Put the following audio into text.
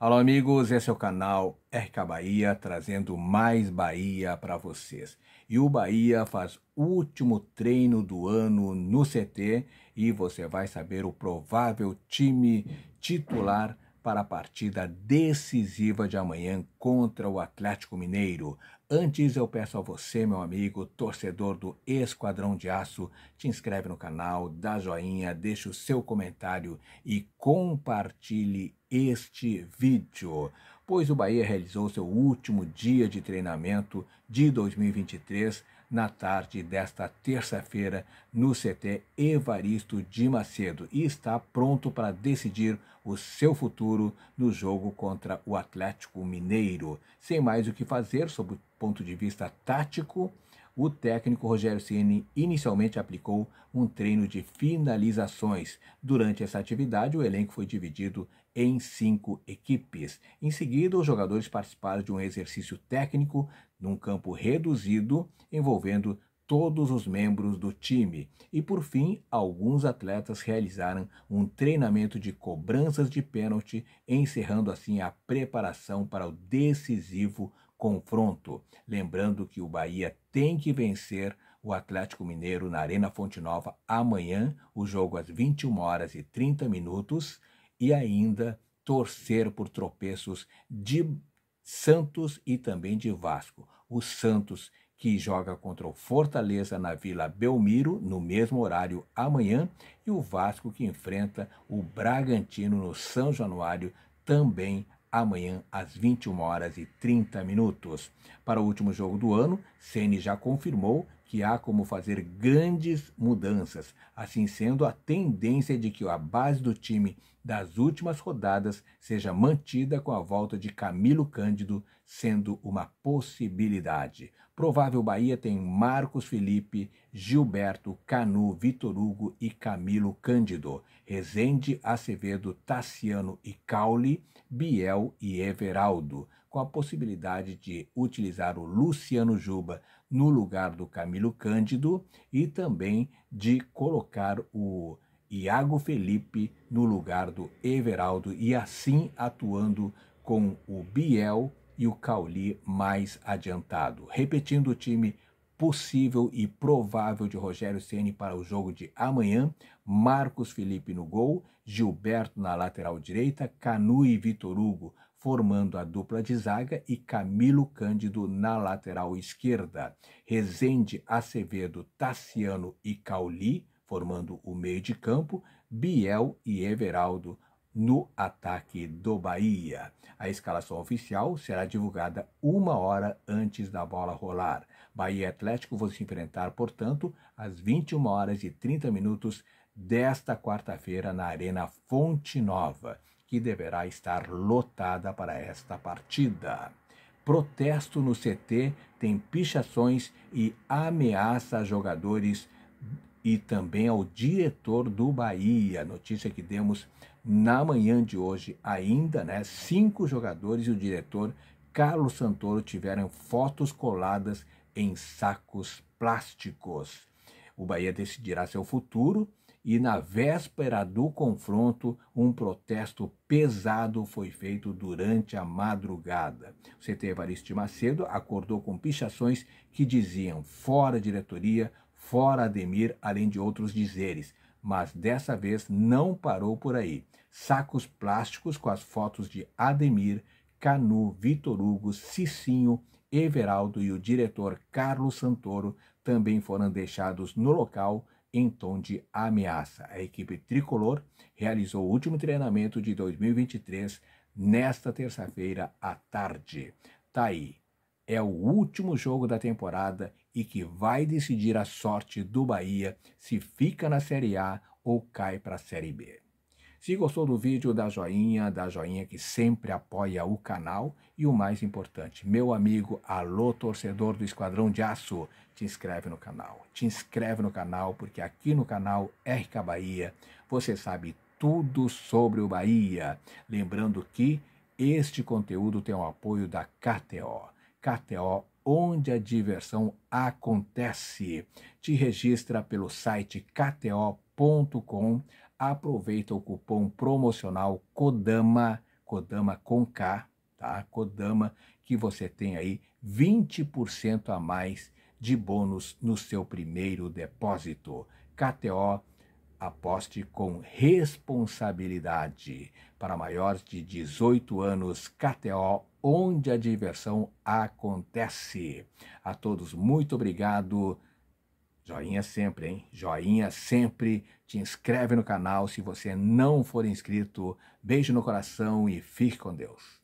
Alô, amigos, esse é o canal RK Bahia, trazendo mais Bahia para vocês. E o Bahia faz último treino do ano no CT e você vai saber o provável time titular para a partida decisiva de amanhã contra o Atlético Mineiro. Antes eu peço a você, meu amigo, torcedor do Esquadrão de Aço, te inscreve no canal, dá joinha, deixa o seu comentário e compartilhe este vídeo, pois o Bahia realizou seu último dia de treinamento de 2023 na tarde desta terça-feira no CT Evaristo de Macedo e está pronto para decidir o seu futuro no jogo contra o Atlético Mineiro. Sem mais o que fazer sob o ponto de vista tático, o técnico Rogério Ceni inicialmente aplicou um treino de finalizações. Durante essa atividade, o elenco foi dividido em cinco equipes. Em seguida, os jogadores participaram de um exercício técnico num campo reduzido envolvendo todos os membros do time. E por fim, alguns atletas realizaram um treinamento de cobranças de pênalti, encerrando assim a preparação para o decisivo confronto. Lembrando que o Bahia tem que vencer o Atlético Mineiro na Arena Fonte Nova amanhã, o jogo às 21 horas e 30 minutos, e ainda torcer por tropeços de Santos e também de Vasco. O Santos, que joga contra o Fortaleza na Vila Belmiro, no mesmo horário amanhã, e o Vasco, que enfrenta o Bragantino no São Januário, também amanhã às 21 horas e 30 minutos. Para o último jogo do ano, Ceni já confirmou que há como fazer grandes mudanças, assim sendo a tendência de que a base do time das últimas rodadas seja mantida com a volta de Camilo Cândido sendo uma possibilidade. Provável Bahia tem Marcos Felipe, Gilberto, Canu, Vitor Hugo e Camilo Cândido, Rezende, Acevedo, Tassiano e Caule, Biel e Everaldo com a possibilidade de utilizar o Luciano Juba no lugar do Camilo Cândido e também de colocar o Iago Felipe no lugar do Everaldo e assim atuando com o Biel e o Cauli mais adiantado. Repetindo o time possível e provável de Rogério Ceni para o jogo de amanhã, Marcos Felipe no gol, Gilberto na lateral direita, Canu e Vitor Hugo formando a dupla de zaga e Camilo Cândido na lateral esquerda. Rezende, Acevedo, Tassiano e Cauli formando o meio de campo, Biel e Everaldo no ataque do Bahia. A escalação oficial será divulgada uma hora antes da bola rolar. Bahia Atlético vão se enfrentar, portanto, às 21 horas e 30 minutos desta quarta-feira na Arena Fonte Nova que deverá estar lotada para esta partida. Protesto no CT tem pichações e ameaça a jogadores e também ao diretor do Bahia. Notícia que demos na manhã de hoje ainda, né? Cinco jogadores e o diretor Carlos Santoro tiveram fotos coladas em sacos plásticos. O Bahia decidirá seu futuro e na véspera do confronto, um protesto pesado foi feito durante a madrugada. O CT Evaristo de Macedo acordou com pichações que diziam fora diretoria, fora Ademir, além de outros dizeres. Mas dessa vez não parou por aí. Sacos plásticos com as fotos de Ademir, Canu, Vitor Hugo, Cicinho, Everaldo e o diretor Carlos Santoro também foram deixados no local em tom de ameaça. A equipe tricolor realizou o último treinamento de 2023 nesta terça-feira à tarde. Tá aí. É o último jogo da temporada e que vai decidir a sorte do Bahia se fica na Série A ou cai para a Série B. Se gostou do vídeo, dá joinha, dá joinha que sempre apoia o canal. E o mais importante, meu amigo, alô torcedor do Esquadrão de Aço, te inscreve no canal. Te inscreve no canal, porque aqui no canal RK Bahia você sabe tudo sobre o Bahia. Lembrando que este conteúdo tem o apoio da KTO. KTO, onde a diversão acontece. Te registra pelo site kto.com.br aproveita o cupom promocional Kodama, Kodama com K, tá? Kodama, que você tem aí 20% a mais de bônus no seu primeiro depósito. KTO, aposte com responsabilidade. Para maiores de 18 anos, KTO, onde a diversão acontece. A todos, muito obrigado. Joinha sempre, hein? Joinha sempre. Te inscreve no canal se você não for inscrito. Beijo no coração e fique com Deus.